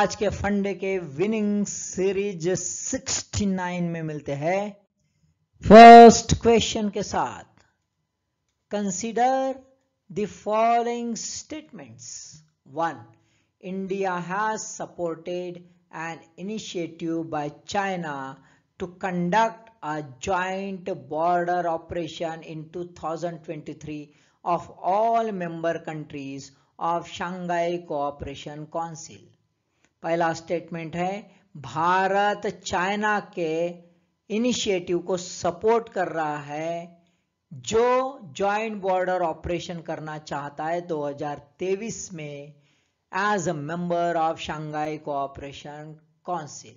आज के फंडे के विनिंग सीरीज 69 में मिलते हैं फर्स्ट क्वेश्चन के साथ consider the following statements one India has supported an initiative by China to conduct a joint border operation in 2023 of all member countries of Shanghai Cooperation Council पहला statement है Bharat China के initiative को support कर रहा है जो joint border operation करना चाहता है 2023 में as a member of Shanghai Cooperation Council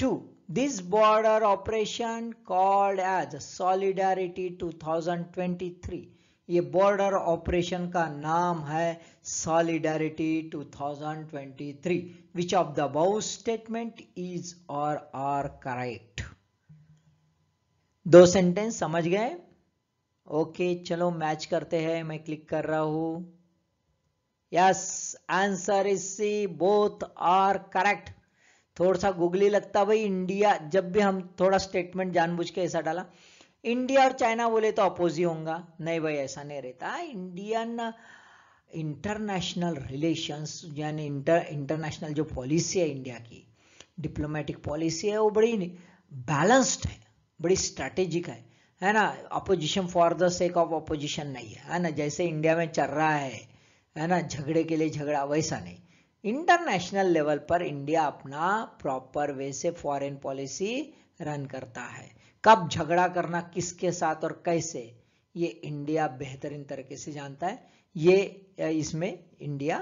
to this border operation called as solidarity 2023 ये बॉर्डर ऑपरेशन का नाम है solidarity 2023 which of the above statement is or are correct दो सेंटेंस समझ गए ओके चलो मैच करते हैं मैं क्लिक कर रहा हूं yes answer is C both are correct थोड़ा सा गुगली लगता भाई इंडिया जब भी हम थोड़ा स्टेटमेंट जानबूझ के ऐसा डाला इंडिया और चाइना बोले तो अपोज ही होगा नहीं भाई ऐसा नहीं रहता इंडियन इंटरनेशनल रिलेशंस यानी इंटर इंटरनेशनल जो पॉलिसी है इंडिया की डिप्लोमेटिक पॉलिसी है वो बड़ी बैलेंस्ड है बड़ी स्ट्रैटेजिक है है ना opposition for the sake of opposition नहीं है है ना जैसे इंडिया में चल रहा है है ना झगड़े के लिए झगड़ा वैसा नहीं इंटरनेशनल लेवल पर इंडिया अपना प्रॉपर वे से फॉरेन पॉलिसी रन करता है कब झगड़ा करना किसके साथ और कैसे ये इंडिया बेहतरीन तरीके से जानता है ये इसमें इंडिया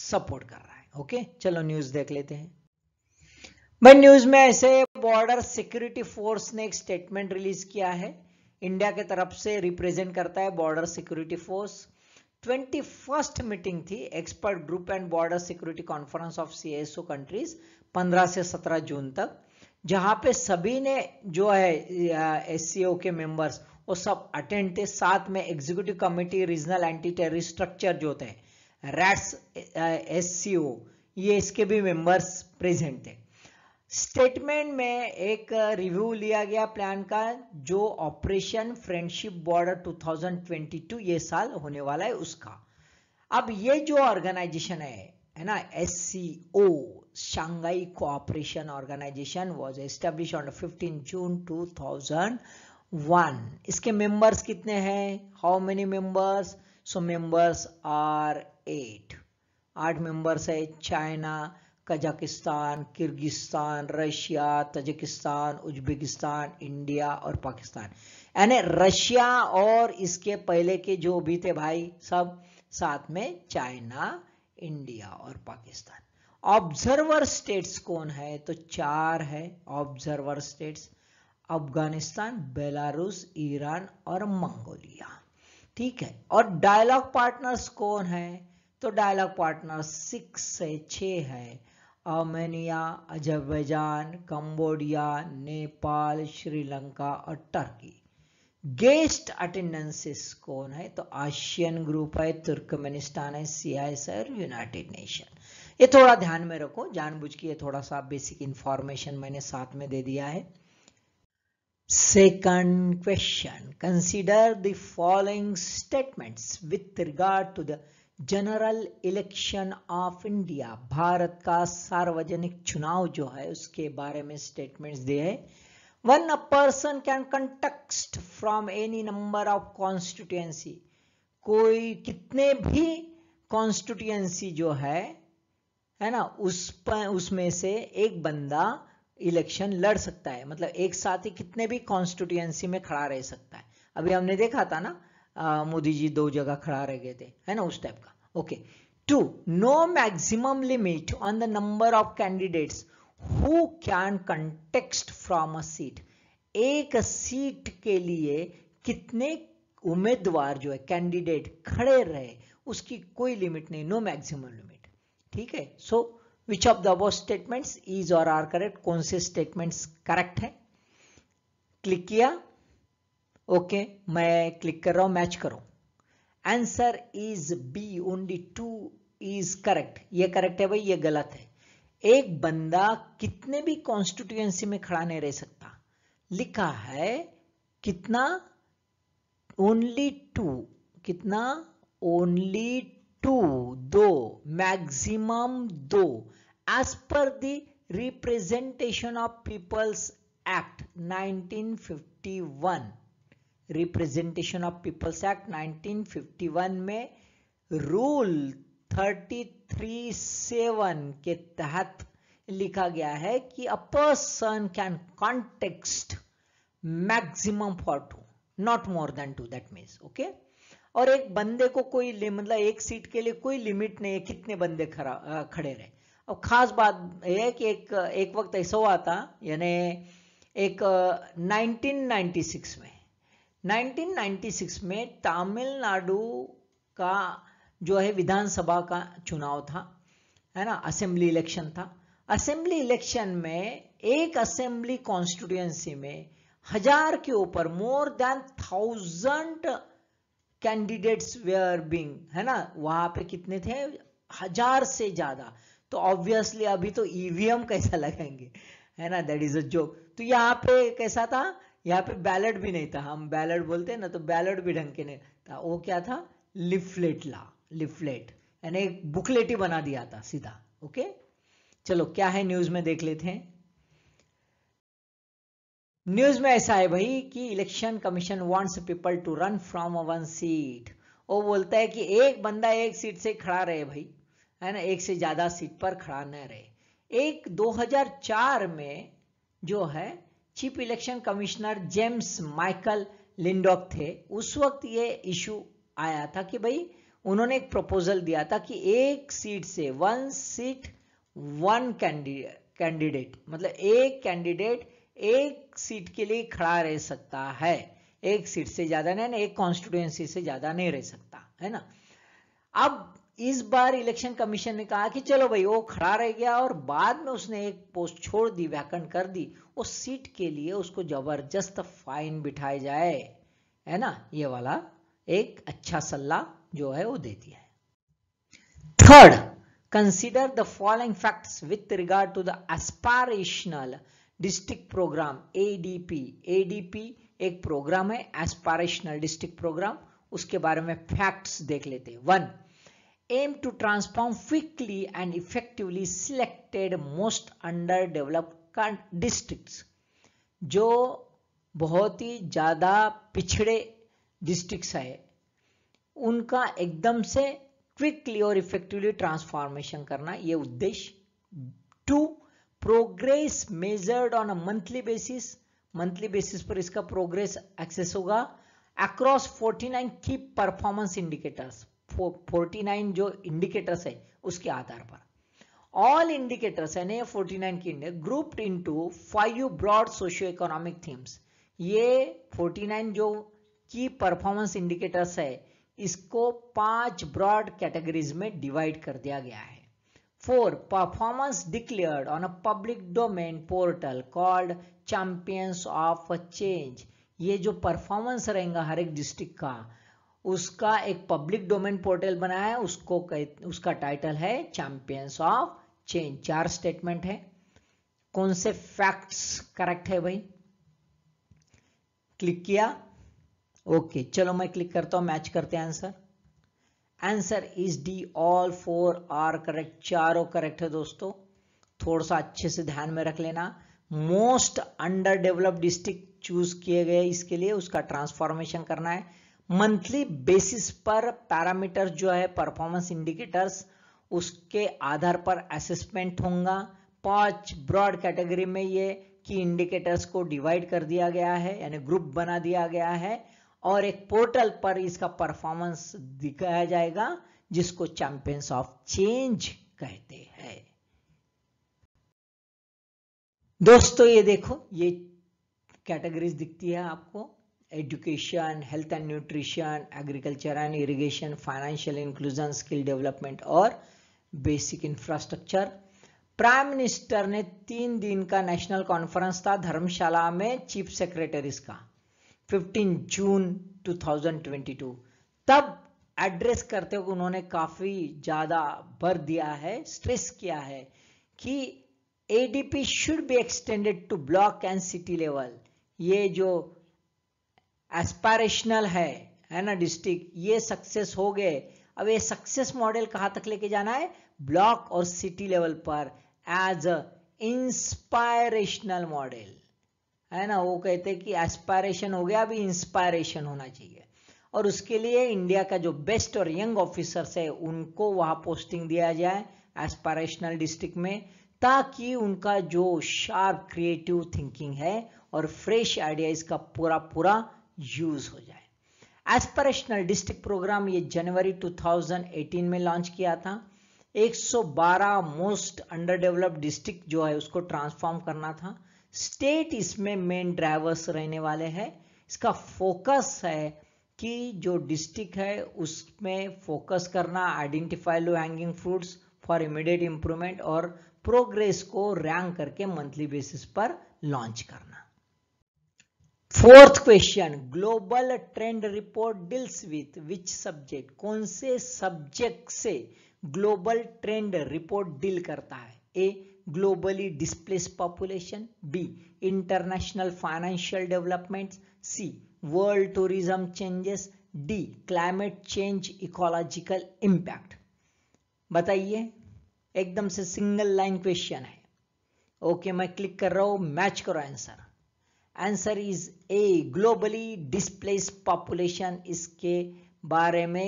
सपोर्ट कर रहा है ओके चलो न्यूज देख लेते हैं भाई न्यूज में ऐसे बॉर्डर सिक्योरिटी फोर्स ने एक स्टेटमेंट रिलीज किया है इंडिया के तरफ से रिप्रेजेंट करता है border security force twenty first meeting थी expert group and border security conference of SCO countries 15 से 17 जून तक जहां पे सभी ने जो है एस के मेंबर्स वो सब अटेंड थे साथ में executive committee regional anti terrorist structure जो थे रैट्स एस ये इसके भी मेंबर्स प्रेजेंट थे स्टेटमेंट में एक रिव्यू लिया गया प्लान का जो ऑपरेशन फ्रेंडशिप बॉर्डर 2022 ये साल होने वाला है उसका अब ये जो ऑर्गेनाइजेशन है है ना S Shanghai Cooperation Organization was established on 15 June 2001. इसके मेंबर्स कितने हैं how many members so members are eight आठ मेंबर्स है China Kazakhstan Kyrgyzstan Russia Tajikistan Uzbekistan India और पाकिस्तान यानी रशिया और इसके पहले के जो भी थे भाई सब साथ में चाइना इंडिया और पाकिस्तान ऑब्जर्वर स्टेट्स कौन है तो चार है observer states Afghanistan Belarus Iran और मंगोलिया ठीक है और डायलॉग पार्टनर्स कौन है तो डायलॉग पार्टनर सिक्स से छ है Armenia Azerbaijan Cambodia Nepal Sri Lanka और टर्की गेस्ट अटेंडेंसेस कौन है तो आशियन ग्रुप है तुर्कमेनिस्तान है सीआईएस है और यूनाइटेड नेशन ये थोड़ा ध्यान में रखो जानबूझ के ये थोड़ा सा बेसिक इंफॉर्मेशन मैंने साथ में दे दिया है second question consider the following statements with regard to the general election of India Bharat का सार्वजनिक चुनाव जो है उसके बारे में स्टेटमेंट्स दिए है one a person can contest from any number of constituency कोई कितने भी कॉन्स्टिट्युएंसी जो है है ना उस पर उसमें से एक बंदा इलेक्शन लड़ सकता है मतलब एक साथ ही कितने भी कॉन्स्टिट्यूएंसी में खड़ा रह सकता है अभी हमने देखा था ना मोदी जी दो जगह खड़ा रह गए थे है ना उस टाइप का okay two no maximum limit on the number of candidates who can contest from a seat एक सीट के लिए कितने उम्मीदवार जो है कैंडिडेट खड़े रहे उसकी कोई लिमिट नहीं नो मैक्सिमम लिमिट ठीक है so which of the above statements is or are correct कौन से स्टेटमेंट्स करेक्ट हैं क्लिक किया ओके okay, मैं क्लिक कर रहा हूं मैच करो answer is B only two is correct ये करेक्ट है भाई ये गलत है एक बंदा कितने भी कॉन्स्टिट्यूएंसी में खड़ा नहीं रह सकता लिखा है कितना ओनली टू कितना ओनली टू दो मैक्सिमम दो as per the representation of peoples act 1951. Representation of peoples act 1951 में रूल 337 के तहत लिखा गया है कि a person can contest maximum for two not more than two that means okay और एक बंदे को कोई मतलब एक सीट के लिए कोई लिमिट नहीं है कितने बंदे खड़ा खड़े रहे अब खास बात यह है कि एक एक वक्त ऐसा हुआ था यानी एक 1996 में 1996 में तमिलनाडु का जो है विधानसभा का चुनाव था है ना असेंबली इलेक्शन था असेंबली इलेक्शन में एक असेंबली कॉन्स्टिट्यूएंसी में हजार के ऊपर more than thousand candidates were being है ना वहां पे कितने थे हजार से ज्यादा तो ऑब्वियसली अभी तो ईवीएम e कैसा लगाएंगे है ना दैट इज अ जोक तो यहाँ पे कैसा था यहाँ पे बैलेट भी नहीं था हम बैलेट बोलते हैं ना तो बैलेट भी ढंग के नहीं था वो क्या था लिफलेट ला लिफलेट यानी एक बुकलेट ही बना दिया था सीधा ओके चलो क्या है न्यूज में देख लेते हैं न्यूज में ऐसा है भाई कि election commission wants people to run from one seat वो बोलता है कि एक बंदा एक सीट से खड़ा रहे भाई है ना एक से ज्यादा सीट पर खड़ा न रहे एक 2004 में जो है chief election commissioner James Michael Lyngdoh थे उस वक्त ये इशू आया था कि भाई उन्होंने एक प्रपोजल दिया था कि एक सीट से वन सीट वन कैंडिडेट मतलब एक कैंडिडेट एक सीट के लिए खड़ा रह सकता है एक सीट से ज्यादा नहीं एक कॉन्स्टिट्युएंसी से ज्यादा नहीं रह सकता है ना अब इस बार इलेक्शन कमीशन ने कहा कि चलो भाई वो खड़ा रह गया और बाद में उसने एक पोस्ट छोड़ दी व्याकरण कर दी उस सीट के लिए उसको जबरदस्त फाइन बिठाया जाए है ना ये वाला एक अच्छा सलाह जो है वो दे दिया है third consider the following facts with regard to the aspirational district programme ADP ADP एक प्रोग्राम है एस्पायरेशनल डिस्ट्रिक्ट प्रोग्राम उसके बारे में फैक्ट्स देख लेते हैं one to transform quickly and effectively selected most under develop district जो बहुत ही ज़्यादा पिछड़े डिस्ट्रिक्ट्स है उनका एकदम से क्विकली और इफेक्टिवली ट्रांसफॉर्मेशन करना ये उद्देश्य two progress measured on a monthly basis monthly basis पर इसका प्रोग्रेस एक्सेस होगा अक्रॉस 49 की परफॉर्मेंस इंडिकेटर्स 49 जो इंडिकेटर्स है उसके आधार पर ऑल इंडिकेटर्स फोर्टी 49 की grouped into five broad socio economic themes ये 49 जो की परफॉर्मेंस इंडिकेटर्स है इसको पांच ब्रॉड कैटेगरीज में डिवाइड कर दिया गया है 4. Performance declared on a public domain portal called Champions of change ये जो परफॉर्मेंस रहेगा हर एक डिस्ट्रिक्ट का उसका एक पब्लिक डोमेन पोर्टल बनाया है उसको उसका टाइटल है चैंपियंस ऑफ चेंज चार स्टेटमेंट है कौन से फैक्ट्स करेक्ट है भाई क्लिक किया ओके चलो मैं क्लिक करता हूं मैच करते हैं answer answer is D all four are correct चारों करेक्ट है दोस्तों थोड़ा सा अच्छे से ध्यान में रख लेना most under develop district choose किए गए इसके लिए उसका ट्रांसफॉर्मेशन करना है मंथली बेसिस पर पैरामीटर जो है परफॉर्मेंस इंडिकेटर्स उसके आधार पर असेसमेंट होगा पांच ब्रॉड कैटेगरी में ये की इंडिकेटर्स को डिवाइड कर दिया गया है यानी ग्रुप बना दिया गया है और एक पोर्टल पर इसका परफॉर्मेंस दिखाया जाएगा जिसको चैंपियंस ऑफ चेंज कहते हैं दोस्तों ये देखो ये कैटेगरीज दिखती है आपको education health and nutrition agriculture and irrigation financial inclusion skill development और बेसिक इंफ्रास्ट्रक्चर प्राइम मिनिस्टर ने तीन दिन का नेशनल कॉन्फ्रेंस था धर्मशाला में चीफ सेक्रेटरीज का 15 जून 2022 तब एड्रेस करते हुए उन्होंने काफ़ी ज़्यादा भर दिया है स्ट्रेस किया है कि ADP should be extended to block and city level ये जो एस्पायरेशनल है है ना डिस्ट्रिक्ट ये सक्सेस हो गए अब ये सक्सेस मॉडल कहां तक लेके जाना है ब्लॉक और सिटी लेवल पर एज अ इंस्पायरेशनल मॉडल है ना वो कहते कि एस्पायरेशन हो गया अभी इंस्पायरेशन होना चाहिए और उसके लिए इंडिया का जो बेस्ट और यंग ऑफिसर्स है उनको वहां पोस्टिंग दिया जाए एस्पायरेशनल डिस्ट्रिक्ट में ताकि उनका जो शार्प क्रिएटिव थिंकिंग है और फ्रेश आइडिया इसका पूरा पूरा यूज हो जाए एस्पायरेशनल डिस्ट्रिक्ट प्रोग्राम ये जनवरी 2018 में लॉन्च किया था 112 मोस्ट अंडर डेवलप्ड डिस्ट्रिक्ट जो है उसको ट्रांसफॉर्म करना था स्टेट इसमें मेन ड्राइवर्स रहने वाले हैं इसका फोकस है कि जो डिस्ट्रिक्ट है उसमें फोकस करना identify low hanging fruits for immediate improvement और प्रोग्रेस को रैंक करके मंथली बेसिस पर लॉन्च करना fourth question global trend report deals with which subject कौन से सब्जेक्ट से ग्लोबल ट्रेंड रिपोर्ट डील करता है A globally displace population B international financial development C world tourism changes D climate change ecological impact बताइए एकदम से single line question है okay okay, मैं क्लिक कर रहा हूं मैच करो answer answer is A globally displace population इसके बारे में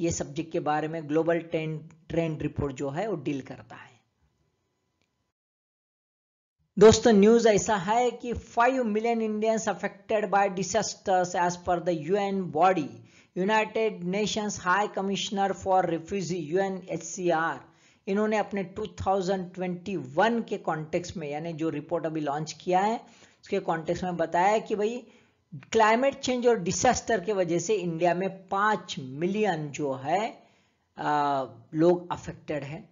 ये सब्जेक्ट के बारे में ग्लोबल ट्रेंड ट्रेंड रिपोर्ट जो है वो डील करता है दोस्तों न्यूज ऐसा है कि 5 million Indians affected by disasters as per the UN body United Nations high commissioner for refugee UNHCR इन्होंने अपने 2021 के कॉन्टेक्स्ट में यानी जो रिपोर्ट अभी लॉन्च किया है उसके कॉन्टेक्स्ट में बताया कि भाई क्लाइमेट चेंज और डिसास्टर के वजह से इंडिया में पाँच मिलियन जो है आ, लोग अफेक्टेड हैं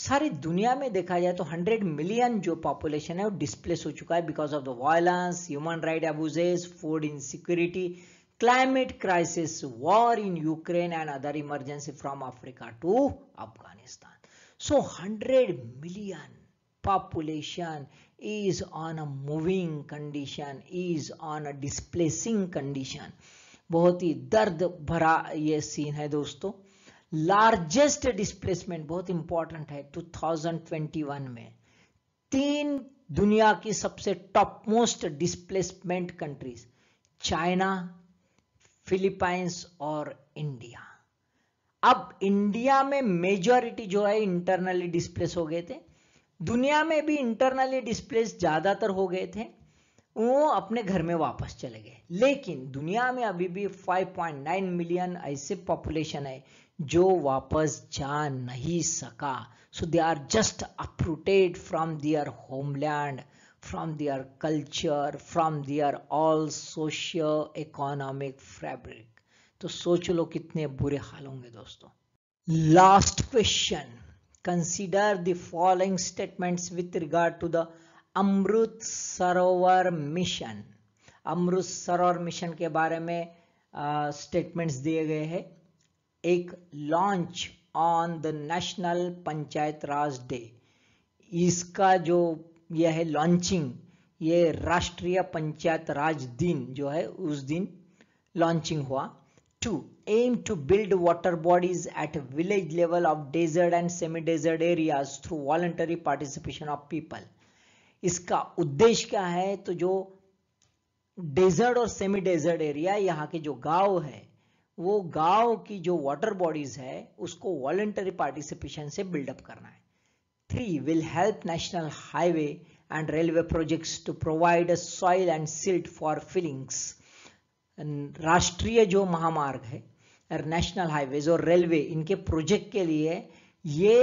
सारी दुनिया में देखा जाए तो 100 मिलियन जो पॉपुलेशन है वो डिस्प्लेस हो चुका है because of the violence human right abuses food insecurity climate crisis war in Ukraine and other emergency from Africa to Afghanistan so 100 million population is on a moving condition is on a displacing condition बहुत ही दर्द भरा ये scene है दोस्तों largest displacement बहुत important है 2021 में तीन दुनिया की सबसे top most displacement countries China Philippines और इंडिया अब इंडिया में मेजॉरिटी जो है इंटरनली डिस्प्लेस हो गए थे दुनिया में भी इंटरनली डिस्प्लेस ज़्यादातर हो गए थे वो अपने घर में वापस चले गए लेकिन दुनिया में अभी भी 5.9 मिलियन ऐसे पॉपुलेशन है जो वापस जा नहीं सका so they are just uprooted from their homeland from their culture from their all socio economic fabric तो सोच लो कितने बुरे हाल होंगे दोस्तों last question consider the following statements with regard to the Amrit Sarovar mission Amrit Sarovar mission के बारे में स्टेटमेंट्स uh, दिए गए हैं एक launch on the national panchayat raj day इसका जो यह है लॉन्चिंग ये राष्ट्रीय पंचायत राज दिन जो है उस दिन लॉन्चिंग हुआ two aim to build water bodies at village level of desert and semi desert areas through voluntary participation of people इसका उद्देश्य क्या है तो जो डेजर्ट और सेमी डेजर्ट एरिया यहाँ के जो गांव है वो गांव की जो वाटर बॉडीज है उसको वॉलेंटरी पार्टिसिपेशन से बिल्डअप करना है three will help national highway and railway projects to provide a soil and silt for fillings राष्ट्रीय जो महामार्ग है नेशनल हाईवेज और रेलवे इनके प्रोजेक्ट के लिए ये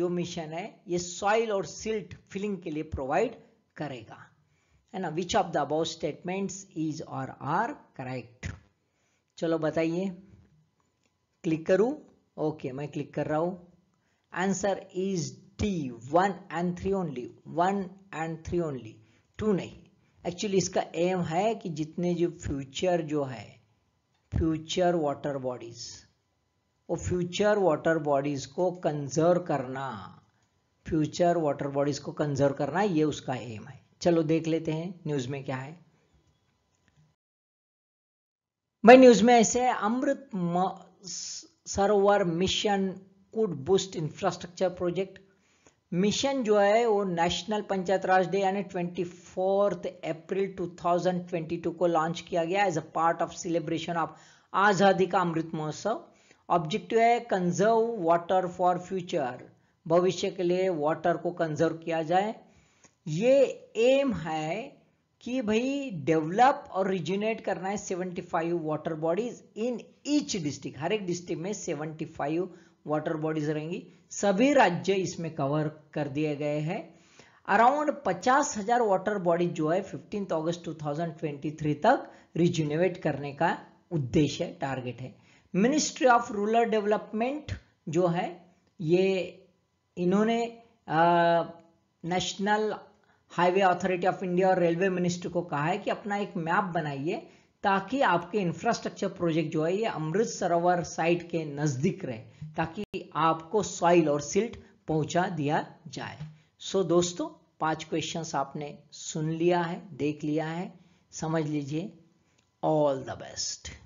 जो मिशन है ये सॉइल और सिल्ट फिलिंग के लिए प्रोवाइड करेगा है ना which of the above statements is or are correct चलो बताइए क्लिक करूं ओके मैं क्लिक कर रहा हूं answer is D one and three only one and three only two नहीं एक्चुअली इसका एम है कि जितने जो फ्यूचर जो है फ्यूचर वाटर बॉडीज वो फ्यूचर वाटर बॉडीज को कंजर्व करना फ्यूचर वाटर बॉडीज को कंजर्व करना ये उसका एम है चलो देख लेते हैं न्यूज़ में क्या है मैं न्यूज में ऐसे Amrit Sarovar mission could boost infrastructure project mission जो है वो नेशनल पंचायत राज डे यानी ट्वेंटी फोर्थ अप्रैल 2022 को लॉन्च किया गया as a part of celebration of Azadi ka अमृत महोत्सव ऑब्जेक्टिव है कंजर्व वाटर फॉर फ्यूचर भविष्य के लिए वाटर को कंजर्व किया जाए ये एम है कि भाई डेवलप और रिजुनेट करना है 75 water bodies in each district हर एक डिस्ट्रिक्ट में 75 वाटर बॉडीज रहेंगी सभी राज्य इसमें कवर कर दिए गए हैं अराउंड पचास हजार वाटर बॉडीज जो है फिफ्टीन अगस्त 2023 तक रिजुनेवेट करने का उद्देश्य है टारगेट है मिनिस्ट्री ऑफ रूरल डेवलपमेंट जो है ये इन्होंने national highway authority of India और रेलवे मिनिस्ट्री को कहा है कि अपना एक मैप बनाइए ताकि आपके इंफ्रास्ट्रक्चर प्रोजेक्ट जो है ये अमृत सरोवर साइट के नज़दीक रहे ताकि आपको सॉइल और सिल्ट पहुंचा दिया जाए सो so, दोस्तों पांच क्वेश्चंस आपने सुन लिया है देख लिया है समझ लीजिए ऑल द बेस्ट